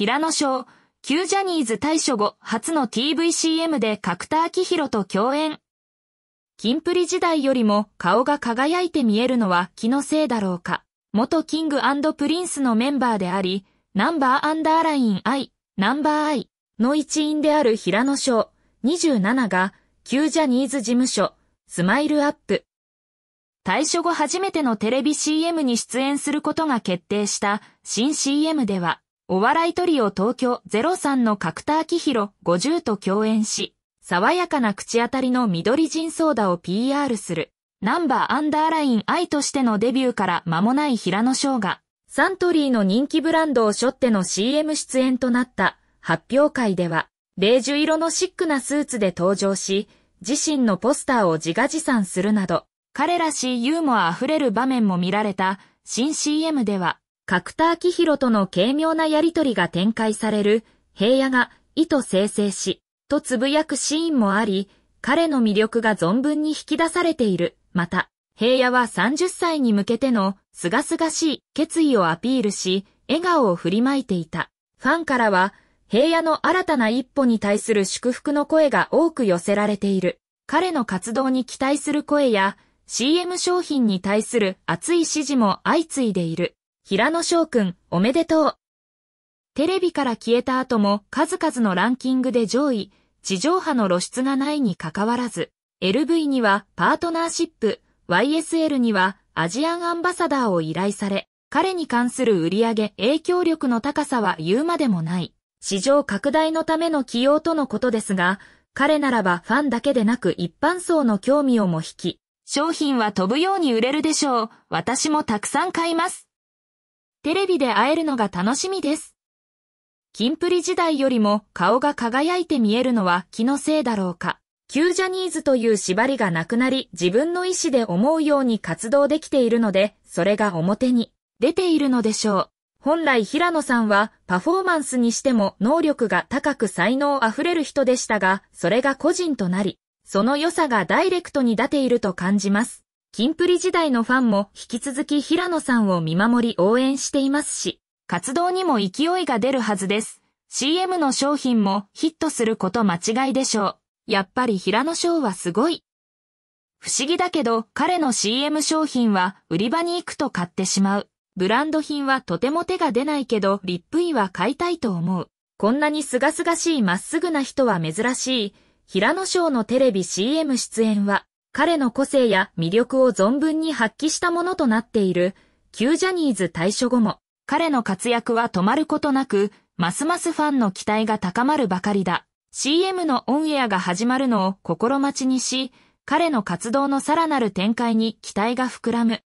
平野賞、旧ジャニーズ退所後初の TVCM で角田明宏と共演。金プリ時代よりも顔が輝いて見えるのは気のせいだろうか。元キングプリンスのメンバーであり、ナンバーアンダーラインイ、ナンバーイの一員である平野賞27が、旧ジャニーズ事務所、スマイルアップ。退所後初めてのテレビ CM に出演することが決定した新 CM では、お笑いトリオ東京03の角田明宏50と共演し、爽やかな口当たりの緑人ソーダを PR する、ナンバーアンダーライン愛としてのデビューから間もない平野翔が、サントリーの人気ブランドを背負っての CM 出演となった発表会では、ベージュ色のシックなスーツで登場し、自身のポスターを自画自賛するなど、彼らしいユーモア溢れる場面も見られた新 CM では、角田明宏との軽妙なやりとりが展開される、平野が意図生成し、とつぶやくシーンもあり、彼の魅力が存分に引き出されている。また、平野は30歳に向けての、すがすがしい決意をアピールし、笑顔を振りまいていた。ファンからは、平野の新たな一歩に対する祝福の声が多く寄せられている。彼の活動に期待する声や、CM 商品に対する熱い支持も相次いでいる。平野翔くん、おめでとう。テレビから消えた後も数々のランキングで上位、地上波の露出がないにかかわらず、LV にはパートナーシップ、YSL にはアジアンアンバサダーを依頼され、彼に関する売上影響力の高さは言うまでもない。市場拡大のための起用とのことですが、彼ならばファンだけでなく一般層の興味をも引き、商品は飛ぶように売れるでしょう。私もたくさん買います。テレビで会えるのが楽しみです。キンプリ時代よりも顔が輝いて見えるのは気のせいだろうか。旧ジャニーズという縛りがなくなり自分の意思で思うように活動できているので、それが表に出ているのでしょう。本来平野さんはパフォーマンスにしても能力が高く才能あふれる人でしたが、それが個人となり、その良さがダイレクトに出ていると感じます。キンプリ時代のファンも引き続き平野さんを見守り応援していますし、活動にも勢いが出るはずです。CM の商品もヒットすること間違いでしょう。やっぱり平野翔はすごい。不思議だけど彼の CM 商品は売り場に行くと買ってしまう。ブランド品はとても手が出ないけどリップイは買いたいと思う。こんなにすがすがしいまっすぐな人は珍しい。平野翔のテレビ CM 出演は彼の個性や魅力を存分に発揮したものとなっている、旧ジャニーズ退所後も、彼の活躍は止まることなく、ますますファンの期待が高まるばかりだ。CM のオンエアが始まるのを心待ちにし、彼の活動のさらなる展開に期待が膨らむ。